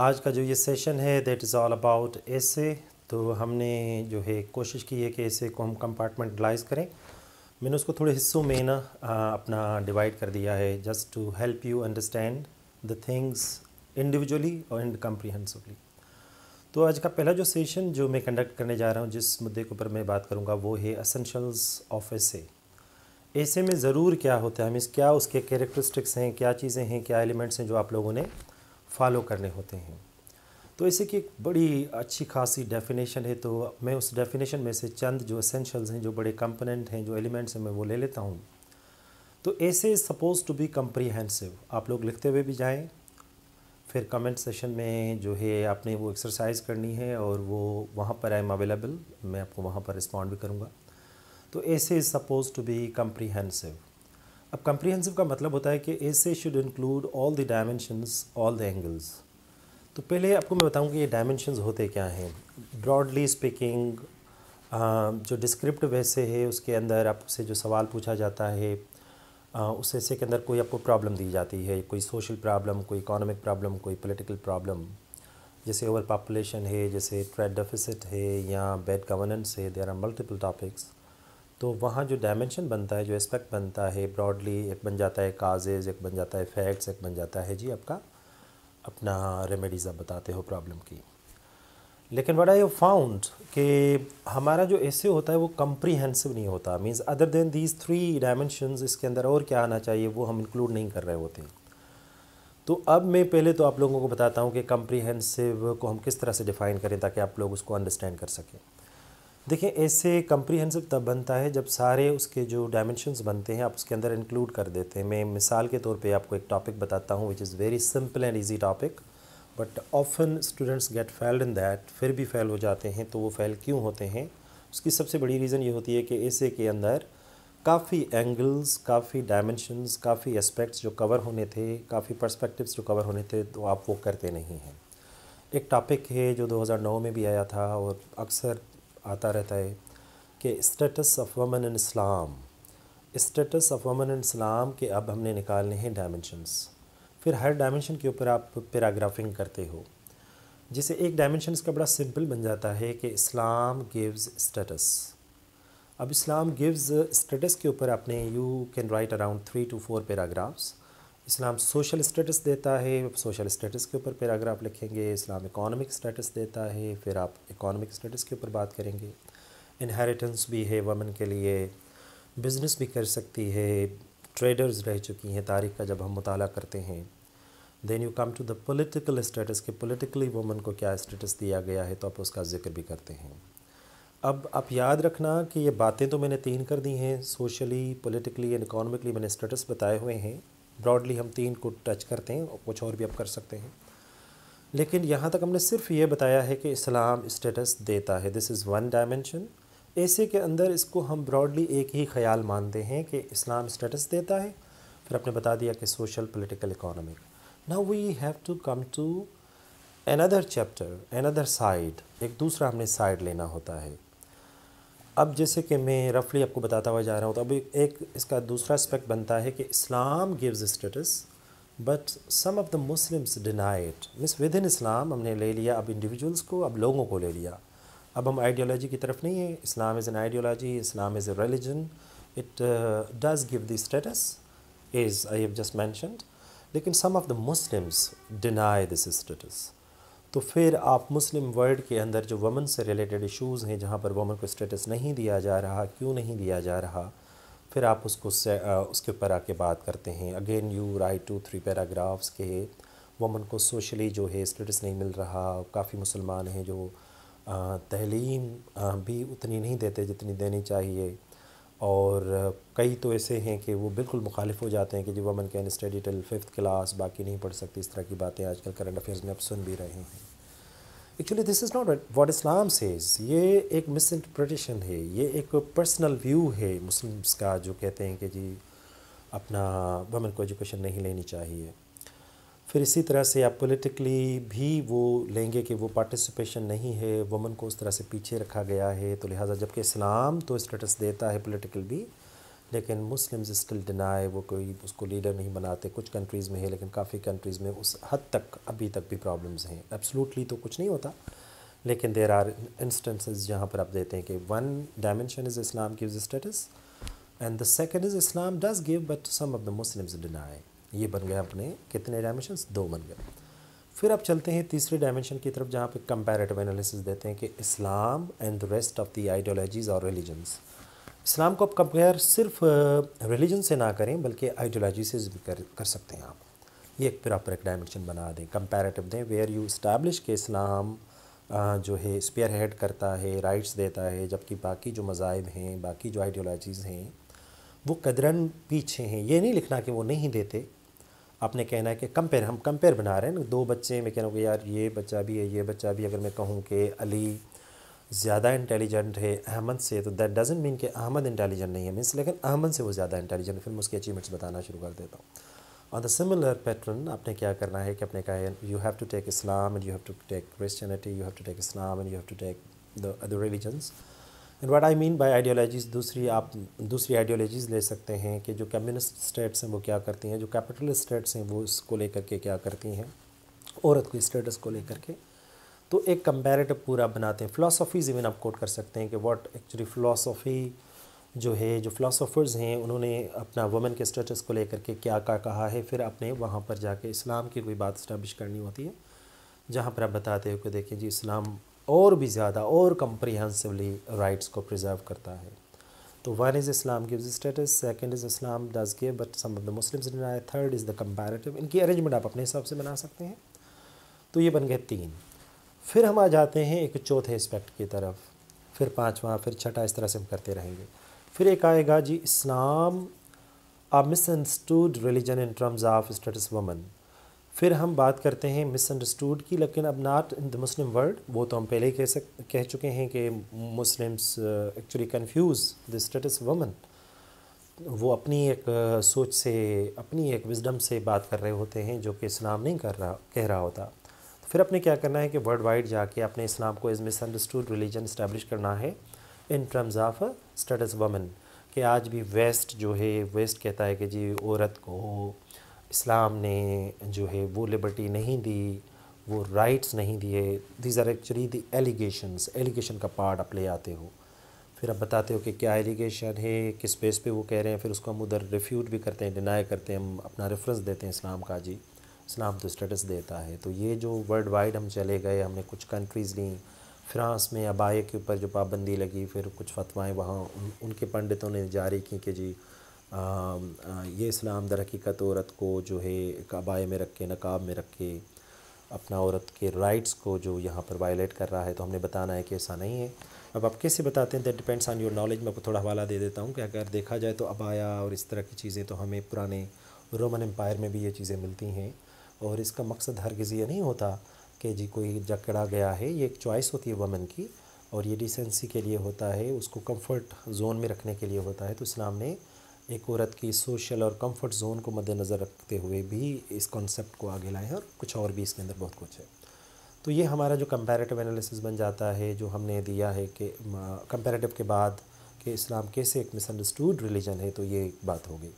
आज का जो ये सेशन है दैट इज़ ऑल अबाउट ऐसे तो हमने जो है कोशिश की है कि ऐसे को हम कंपार्टमेंटलाइज करें मैंने उसको थोड़े हिस्सों में ना अपना डिवाइड कर दिया है just to help you understand the things individually और एंड कम्प्रीहेंसिवली तो आज का पहला जो सेशन जो मैं कंडक्ट करने जा रहा हूँ जिस मुद्दे के ऊपर मैं बात करूँगा वो है असेंशल्स ऑफ ऐसे ऐसे में ज़रूर क्या होता है इस क्या उसके कैरेक्टरिस्टिक्स हैं क्या चीज़ें हैं क्या एलिमेंट्स हैं जो आप लोगों ने फॉलो करने होते हैं तो ऐसे की एक बड़ी अच्छी खासी डेफिनेशन है तो मैं उस डेफिनेशन में से चंद जो असेंशल्स हैं जो बड़े कंपोनेंट हैं जो एलिमेंट्स हैं मैं वो ले लेता हूँ तो essay is suppose to be comprehensive आप लोग लिखते हुए भी जाएँ फिर कमेंट सेशन में जो है आपने वो एक्सरसाइज करनी है और वो वहाँ पर आई एम अवेलेबल मैं आपको वहाँ पर रिस्पॉन्ड भी करूँगा तो essay is suppose to be comprehensive अब कंप्रीहेंसिव का मतलब होता है कि essay should include all the dimensions all the angles तो पहले आपको मैं बताऊं कि ये डायमेंशंस होते क्या हैं ब्रॉडली स्पीकिंग जो डिस्क्रिप्ट ऐसे है उसके अंदर आपसे जो सवाल पूछा जाता है उस ऐसे के अंदर कोई आपको प्रॉब्लम दी जाती है कोई सोशल प्रॉब्लम कोई इकोनॉमिक प्रॉब्लम कोई पॉलिटिकल प्रॉब्लम जैसे ओवर पॉपुलेशन है जैसे ट्रेड डेफिसिट है या बैड गवर्नेंस है देर आर मल्टीपल टॉपिक्स तो वहाँ जो डायमेंशन बनता है जो एस्पेक्ट बनता है ब्रॉडली एक बन जाता है काजेज़ एक बन जाता है फैक्ट्स एक बन जाता है जी आपका अपना रेमेडीज़ आप बताते हो प्रॉब्लम की लेकिन बड़ा ये फाउंड कि हमारा जो ऐसे होता है वो कम्प्रीहेंसिव नहीं होता means other than these three dimension इसके अंदर और क्या आना चाहिए वो हम इंक्लूड नहीं कर रहे होते तो अब मैं पहले तो आप लोगों को बताता हूँ कि कम्प्रीहेंसिव को हम किस तरह से डिफ़ाइन करें ताकि आप लोग उसको अंडरस्टैंड कर सकें देखिए ऐसे कंप्रीहेंसिव तब बनता है जब सारे उसके जो डायमेंशंस बनते हैं आप उसके अंदर इंक्लूड कर देते हैं मैं मिसाल के तौर पे आपको एक टॉपिक बताता हूँ which is very simple and easy topic but often students get failed in that फिर भी फेल हो जाते हैं तो वो फेल क्यों होते हैं उसकी सबसे बड़ी रीज़न ये होती है कि ऐसे के अंदर काफ़ी एंगल्स काफ़ी डायमेंशनस काफ़ी एस्पेक्ट्स जो कवर होने थे काफ़ी परस्पेक्टिवस जो कवर होने थे तो आप वो करते नहीं हैं एक टॉपिक है जो 2009 में भी आया था और अक्सर आता रहता है कि स्टेटस ऑफ वमन इन इस्लाम स्टेटस ऑफ वमन इन इस्लाम के अब हमने निकालने हैं डायमेंशनस फिर हर डायमेंशन के ऊपर आप पैराग्राफिंग करते हो जिसे एक डायमेंशन इसका बड़ा सिंपल बन जाता है कि इस्लाम गिव्स स्टेटस अब इस्लाम गिव्स स्टेटस के ऊपर आपने you can write around three two four paragraphs Islam social status देता है सोशल स्टेटस के ऊपर फिर अगर आप लिखेंगे इस्लाम इकोनॉमिक स्टेटस देता है फिर आप इकोनॉमिक स्टेटस के ऊपर बात करेंगे इनहेरिटेंस भी है वमन के लिए बिज़नेस भी कर सकती है ट्रेडर्स रह चुकी हैं तारीख का जब हम मुताल करते हैं then you come to the political status के पॉलिटिकली वमन को क्या स्टेटस दिया गया है तो आप उसका जिक्र भी करते हैं अब आप याद रखना कि ये बातें तो मैंने तीन कर दी हैं सोशली पॉलिटिकली एंड इकोनॉमिकली मैंने स्टेटस बताए हुए हैं ब्रॉडली हम तीन को टच करते हैं और कुछ और भी आप कर सकते हैं लेकिन यहाँ तक हमने सिर्फ ये बताया है कि इस्लाम स्टेटस देता है दिस इज़ वन डायमेंशन ऐसे के अंदर इसको हम ब्रॉडली एक ही ख्याल मानते हैं कि इस्लाम स्टेटस देता है फिर आपने बता दिया कि social political economic now we have to come to another chapter another side एक दूसरा हमने साइड लेना होता है अब जैसे कि मैं रफली आपको बताता हुआ जा रहा हूँ तो अब एक इसका दूसरा एस्पेक्ट बनता है कि Islam gives status but some of the Muslims denied miss within Islam हमने ले लिया अब इंडिविजुअल्स को अब लोगों को ले लिया अब हम आइडियोलॉजी की तरफ नहीं है Islam is an ideology Islam is a religion it does give the status is I have just mentioned लेकिन some of the Muslims deny this status तो फिर आप मुस्लिम वर्ल्ड के अंदर जो वमन से रिलेटेड इश्यूज़ हैं जहाँ पर वमन को स्टेटस नहीं दिया जा रहा क्यों नहीं दिया जा रहा फिर आप उसको से, आ, उसके ऊपर आके बात करते हैं again you write two three paragraphs के वमन को सोशली जो है स्टेटस नहीं मिल रहा काफ़ी मुसलमान हैं जो तहलीम भी उतनी नहीं देते जितनी देनी चाहिए और कई तो ऐसे हैं कि वो बिल्कुल मुखालिफ हो जाते हैं कि जी woman can study till fifth class बाकी नहीं पढ़ सकती इस तरह की बातें आजकल करंट अफेयर्स में आप सुन भी रहे हैं actually this is not what Islam says ये एक मिस इंटरप्रटेशन है ये एक पर्सनल व्यू है मुस्लिम्स का जो कहते हैं कि जी अपना वमन को एजुकेशन नहीं लेनी चाहिए फिर इसी तरह से आप पॉलिटिकली भी वो लेंगे कि वो पार्टिसिपेशन नहीं है वुमन को उस तरह से पीछे रखा गया है तो लिहाजा जबकि इस्लाम तो स्टेटस देता है पॉलिटिकल भी लेकिन मुस्लिम्स स्टिल डिनाई वो कोई उसको लीडर नहीं बनाते कुछ कंट्रीज़ में है लेकिन काफ़ी कंट्रीज़ में उस हद तक अभी तक भी प्रॉब्लम्स हैं एब्सोलूटली तो कुछ नहीं होता लेकिन देर आर इंस्टेंसेस जहाँ पर आप देते हैं कि one dimension is Islam gives status and the second is Islam does give but some of the Muslims deny ये बन गए अपने कितने डायमेंशन दो बन गए फिर आप चलते हैं तीसरे डायमेंशन की तरफ जहाँ पे कंपैरेटिव एनालिसिस देते हैं कि Islam and the rest of the ideologies और रिलीजन्स इस्लाम को आप कंपेयर सिर्फ रिलीजन से ना करें बल्कि आइडियोलॉजी से भी कर कर सकते हैं आप ये एक फिर एक डायमेंशन बना दें कंपैरेटिव दें वेयर यू इस्टेब्लिश के इस्लाम जो है स्पेयर हेड करता है राइट्स देता है जबकि बाकी जो मज़ाहब हैं बाकी जो आइडियोलॉजीज़ हैं वो कदरन पीछे हैं ये नहीं लिखना कि वो नहीं देते आपने कहना है कि कंपेयर हम कंपेयर बना रहे हैं ना दो बच्चे मैं कह रहा हूँ यार ये बच्चा भी है ये बच्चा भी अगर मैं कहूँ कि अली ज़्यादा इंटेलिजेंट है अहमद से तो दैट डजेंट मीन कि अहमद इंटेलिजेंट नहीं है मीन्स लेकिन अहमद से वो ज़्यादा इंटेलिजेंट फिर मैं उसके अचीवमेंट्स बताना शुरू कर देता हूँ ऑन द सिमिलर पैटर्न आपने क्या करना है कि आपने कहा है you have to take Islam and you have to take Christianity you have to take Islam and you have to take the other religions and what I mean by ideologies दूसरी आप दूसरी आइडियोलॉजीज़ ले सकते हैं कि जो communist states हैं वो क्या करती हैं जो कैपिटलिस्ट स्टेट्स हैं वो इसको लेकर के क्या करती हैं औरत के स्टेटस को लेकर के तो एक कंपेरेटिव पूरा बनाते हैं फ़िलासफ़ीज़ इवन आप कोट कर सकते हैं कि वाट एक्चुअली फ़िलासफ़ी जो है जो फ़िलासफ़र्स हैं उन्होंने अपना वुमेन के स्टेटस को लेकर के क्या क्या कहा है फिर आपने वहाँ पर जाके इस्लाम की कोई बात इस्टबलिश करनी होती है जहाँ पर आप बताते हो कि देखिए जी इस्लाम और भी ज़्यादा और कम्प्रीहसिवली राइट्स को प्रिजर्व करता है तो one is Islam gives status second is Islam does give but some of the Muslims deny third is the comparative इनकी अरेंजमेंट आप अपने हिसाब से बना सकते हैं तो ये बन गए तीन फिर हम आ जाते हैं एक चौथे एस्पेक्ट की तरफ फिर पाँचवा फिर छठा इस तरह से हम करते रहेंगे फिर एक आएगा जी Islam a misunderstood religion in terms of status woman फिर हम बात करते हैं मिसअंडरस्टूड की लेकिन अब not in the Muslim world वो तो हम पहले ही कह सक कह चुके हैं कि Muslims actually confuse the status woman वो अपनी एक uh, सोच से अपनी एक विजडम से बात कर रहे होते हैं जो कि इस्लाम नहीं कर रहा कह रहा होता तो फिर अपने क्या करना है कि वर्ल्ड वाइड जाके अपने इस्लाम को मिस मिसअंडरस्टूड रिलीजन इस्टेब्लिश करना है इन टर्म्स ऑफ स्टेटस वमन कि आज भी वेस्ट जो है वेस्ट कहता है कि जी औरत को इस्लाम ने जो है वो लिबर्टी नहीं दी वो राइट्स नहीं दिए these are actually the allegations allegation का पार्ट आप ले आते हो फिर आप बताते हो कि क्या एलिगेशन है किस बेस पे वो कह रहे हैं फिर उसको हम उधर रिफ्यूट भी करते हैं डिनाई करते हैं हम अपना रेफरेंस देते हैं इस्लाम का जी इस्लाम तो स्टेटस देता है तो ये जो वर्ल्ड वाइड हम चले गए हमने कुछ कंट्रीज़ ली फ्रांस में अबाए के ऊपर जो पाबंदी लगी फिर कुछ फतवाएँ वहाँ उन, उनके पंडितों ने जारी की कि जी ये इस्लाम दर हकीकत औरत को जो है कबाए में रख के नकाब में रख के अपना औरत के राइट्स को जो यहाँ पर वायलेट कर रहा है तो हमने बताना है कि ऐसा नहीं है अब आप कैसे बताते हैं that depends on your knowledge मैं आपको थोड़ा हवाला दे देता हूँ कि अगर देखा जाए तो अबाया और इस तरह की चीज़ें तो हमें पुराने रोमन एम्पायर में भी ये चीज़ें मिलती हैं और इसका मकसद किसी ये नहीं होता कि जी कोई जकड़ा गया है ये एक चॉइस होती है वमन की और ये डिसेंसी के लिए होता है उसको कम्फर्ट जोन में रखने के लिए होता है तो इस्लाम ने एक औरत की सोशल और कंफर्ट जोन को मद्देनज़र रखते हुए भी इस कॉन्सेप्ट को आगे लाए हैं और कुछ और भी इसके अंदर बहुत कुछ है तो ये हमारा जो कंपैरेटिव एनालिसिस बन जाता है जो हमने दिया है कि कंपैरेटिव के बाद कि इस्लाम कैसे एक मिसअंडरस्टूड रिलीजन है तो ये एक बात होगी